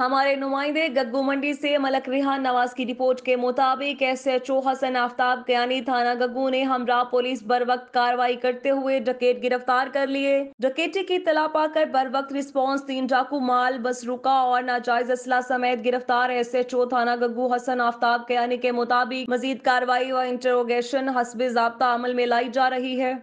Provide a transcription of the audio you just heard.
हमारे नुमाइंदे गग्गू मंडी से मलक रिहान नवाज की रिपोर्ट के मुताबिक S H O Hassan Aftab Kayani थाना गग्गू ने हमरा पुलिस बर वक्त कार्रवाई करते हुए डकेट गिरफ्तार कर लिए डकेटी की तला पाकर बर वक्त रिस्पॉन्स तीन डाकू माल बसरुका और नाजायज असला समेत गिरफ्तार एस एच ओ थाना गग्गू हसन आफ्ताब कयानी के मुताबिक मजीद कार्रवाई व इंटरोगेशन हसब जबता अमल में लाई जा रही है